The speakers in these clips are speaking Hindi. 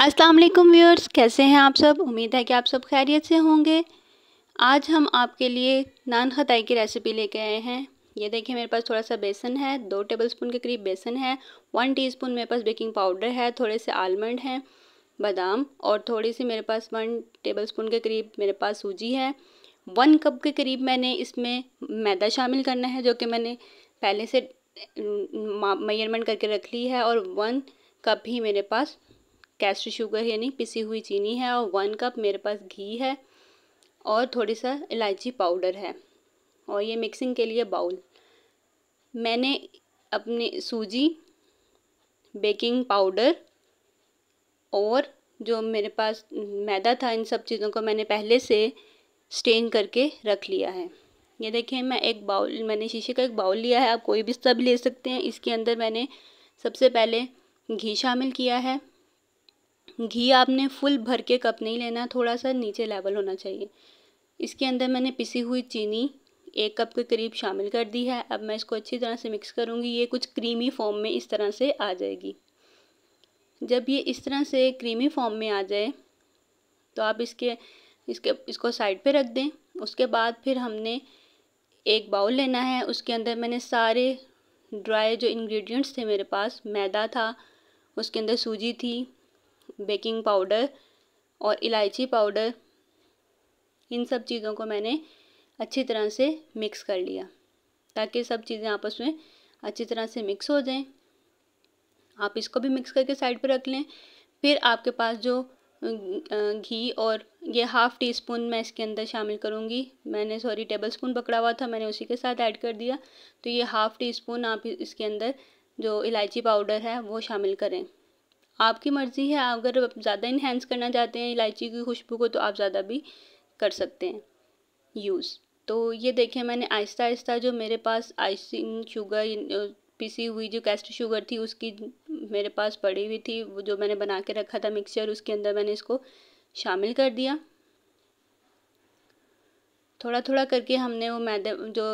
अस्सलाम वालेकुम व्यूअर्स कैसे हैं आप सब उम्मीद है कि आप सब खैरियत से होंगे आज हम आपके लिए नान खताई की रेसिपी लेके आए हैं ये देखिए मेरे पास थोड़ा सा बेसन है दो टेबलस्पून के करीब बेसन है वन टीस्पून मेरे पास बेकिंग पाउडर है थोड़े से आलमंड हैं बादाम और थोड़ी सी मेरे पास वन स्पून के करीब मेरे पास सूजी है वन कप के करीब मैंने इसमें मैदा शामिल करना है जो कि मैंने पहले से मेयरमेंट करके रख ली है और वन कप ही मेरे पास कैस्ट शुगर यानी पिसी हुई चीनी है और वन कप मेरे पास घी है और थोड़ी सा इलायची पाउडर है और ये मिक्सिंग के लिए बाउल मैंने अपने सूजी बेकिंग पाउडर और जो मेरे पास मैदा था इन सब चीज़ों को मैंने पहले से स्टेन करके रख लिया है ये देखिए मैं एक बाउल मैंने शीशे का एक बाउल लिया है आप कोई भी सब ले सकते हैं इसके अंदर मैंने सबसे पहले घी शामिल किया है घी आपने फुल भर के कप नहीं लेना थोड़ा सा नीचे लेवल होना चाहिए इसके अंदर मैंने पिसी हुई चीनी एक कप के करीब शामिल कर दी है अब मैं इसको अच्छी तरह से मिक्स करूँगी ये कुछ क्रीमी फॉर्म में इस तरह से आ जाएगी जब ये इस तरह से क्रीमी फॉर्म में आ जाए तो आप इसके इसके इसको साइड पे रख दें उसके बाद फिर हमने एक बाउल लेना है उसके अंदर मैंने सारे ड्राई जो इंग्रेडिएंट्स थे मेरे पास मैदा था उसके अंदर सूजी थी बेकिंग पाउडर और इलायची पाउडर इन सब चीज़ों को मैंने अच्छी तरह से मिक्स कर लिया ताकि सब चीज़ें आपस में अच्छी तरह से मिक्स हो जाएं आप इसको भी मिक्स करके साइड पर रख लें फिर आपके पास जो घी और ये हाफ़ टी स्पून मैं इसके अंदर शामिल करूँगी मैंने सॉरी टेबल स्पून पकड़ा हुआ था मैंने उसी के साथ ऐड कर दिया तो ये हाफ़ टी स्पून आप इसके अंदर जो इलायची पाउडर है वो शामिल करें आपकी मर्ज़ी है अगर आप ज़्यादा इन्हेंस करना चाहते हैं इलायची की खुशबू को तो आप ज़्यादा भी कर सकते हैं यूज़ तो ये देखें मैंने आहिस्ता आहिस्ता जो मेरे पास आइसिंग शुगर पिसी हुई जो कैस्ट शुगर थी उसकी मेरे पास पड़ी हुई थी वो जो मैंने बना के रखा था मिक्सचर उसके अंदर मैंने इसको शामिल कर दिया थोड़ा थोड़ा करके हमने वो मैदे जो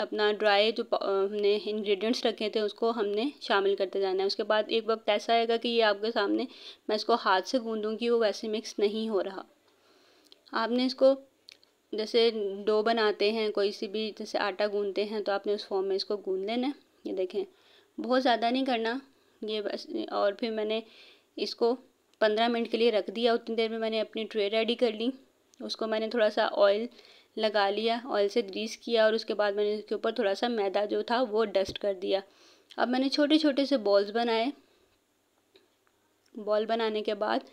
अपना ड्राई जो हमने इंग्रेडिएंट्स रखे थे उसको हमने शामिल करते जाना है उसके बाद एक वक्त ऐसा आएगा कि ये आपके सामने मैं इसको हाथ से गूँदूँगी वो वैसे मिक्स नहीं हो रहा आपने इसको जैसे डो बनाते हैं कोई सी भी जैसे आटा गूंदते हैं तो आपने उस फॉर्म में इसको गूँध लेना ये देखें बहुत ज़्यादा नहीं करना ये बस और फिर मैंने इसको पंद्रह मिनट के लिए रख दिया उतनी देर में मैंने अपनी ट्रे रेडी कर ली उसको मैंने थोड़ा सा ऑयल लगा लिया ऑयल से ग्रीस किया और उसके बाद मैंने उसके ऊपर थोड़ा सा मैदा जो था वो डस्ट कर दिया अब मैंने छोटे छोटे से बॉल्स बनाए बॉल बनाने के बाद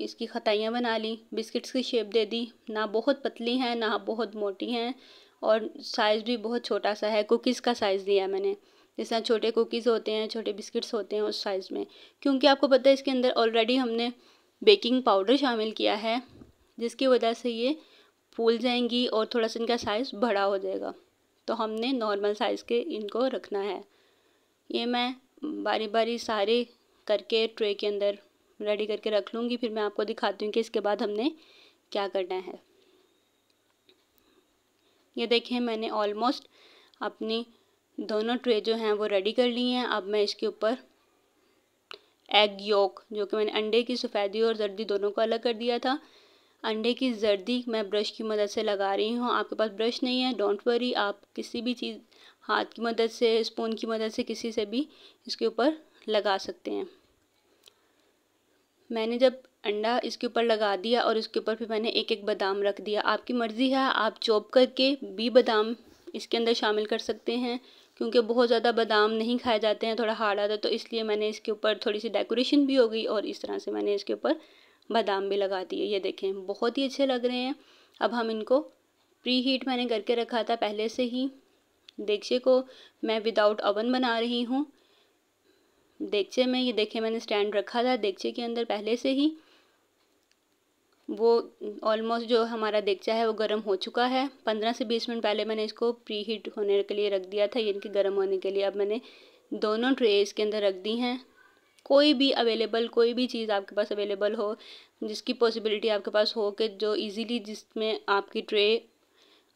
इसकी खताइयाँ बना ली बिस्किट्स की शेप दे दी ना बहुत पतली हैं ना बहुत मोटी हैं और साइज़ भी बहुत छोटा सा है कुकीज़ का साइज़ दिया मैंने जिस तरह छोटे कुकीज़ होते हैं छोटे बिस्किट्स होते हैं उस साइज़ में क्योंकि आपको पता है इसके अंदर ऑलरेडी हमने बेकिंग पाउडर शामिल किया है जिसकी वजह से ये फूल जाएंगी और थोड़ा सा इनका साइज़ बड़ा हो जाएगा तो हमने नॉर्मल साइज़ के इनको रखना है ये मैं बारी बारी सारे करके ट्रे के अंदर रेडी करके रख लूँगी फिर मैं आपको दिखाती हूँ कि इसके बाद हमने क्या करना है ये देखें मैंने ऑलमोस्ट अपनी दोनों ट्रे जो हैं वो रेडी कर ली हैं अब मैं इसके ऊपर एग योक जो कि मैंने अंडे की सफ़ेदी और जर्दी दोनों को अलग कर दिया था अंडे की जर्दी मैं ब्रश की मदद से लगा रही हूँ आपके पास ब्रश नहीं है डोंट वरी आप किसी भी चीज़ हाथ की मदद से स्पून की मदद से किसी से भी इसके ऊपर लगा सकते हैं मैंने जब अंडा इसके ऊपर लगा दिया और इसके ऊपर फिर मैंने एक एक बादाम रख दिया आपकी मर्ज़ी है आप चॉप करके भी बादाम इसके अंदर शामिल कर सकते हैं क्योंकि बहुत ज़्यादा बादाम नहीं खाए जाते हैं थोड़ा हार्ड आता है तो इसलिए मैंने इसके ऊपर थोड़ी सी डेकोरेशन भी हो गई और इस तरह से मैंने इसके ऊपर बादाम भी लगा दिए ये देखें बहुत ही अच्छे लग रहे हैं अब हम इनको प्री हीट मैंने करके रखा था पहले से ही देगचे को मैं विदाउट ओवन बना रही हूँ देगचे में ये देखें मैंने स्टैंड रखा था देगचे के अंदर पहले से ही वो ऑलमोस्ट जो हमारा देगचा है वो गर्म हो चुका है पंद्रह से बीस मिनट पहले मैंने इसको प्री हीट होने के लिए रख दिया था इनके गर्म होने के लिए अब मैंने दोनों ट्रे इसके अंदर रख दी हैं कोई भी अवेलेबल कोई भी चीज़ आपके पास अवेलेबल हो जिसकी पॉसिबिलिटी आपके पास हो कि जो इजीली जिसमें आपकी ट्रे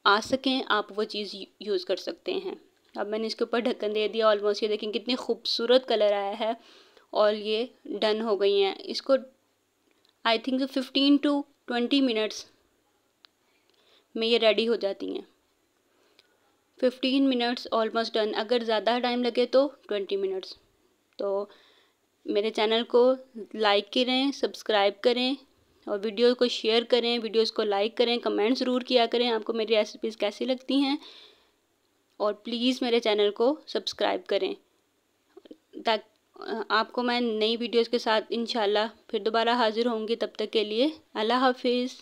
आ सकें आप वो चीज़ यूज़ कर सकते हैं अब मैंने इसके ऊपर ढक्कन दे दिया ऑलमोस्ट ये देखें कितनी खूबसूरत कलर आया है और ये डन हो गई हैं इसको I think fifteen to twenty minutes में ये रेडी हो जाती हैं फिफ्टीन मिनट्स ऑलमोस्ट डन अगर ज़्यादा टाइम लगे तो ट्वेंटी मिनट्स तो मेरे चैनल को लाइक करें सब्सक्राइब करें और वीडियो को शेयर करें वीडियोस को लाइक करें कमेंट ज़रूर किया करें आपको मेरी रेसिपीज़ कैसी लगती हैं और प्लीज़ मेरे चैनल को सब्सक्राइब करें ताकि आपको मैं नई वीडियोस के साथ इन फिर दोबारा हाज़िर होंगी तब तक के लिए अल्लाह हाफिज़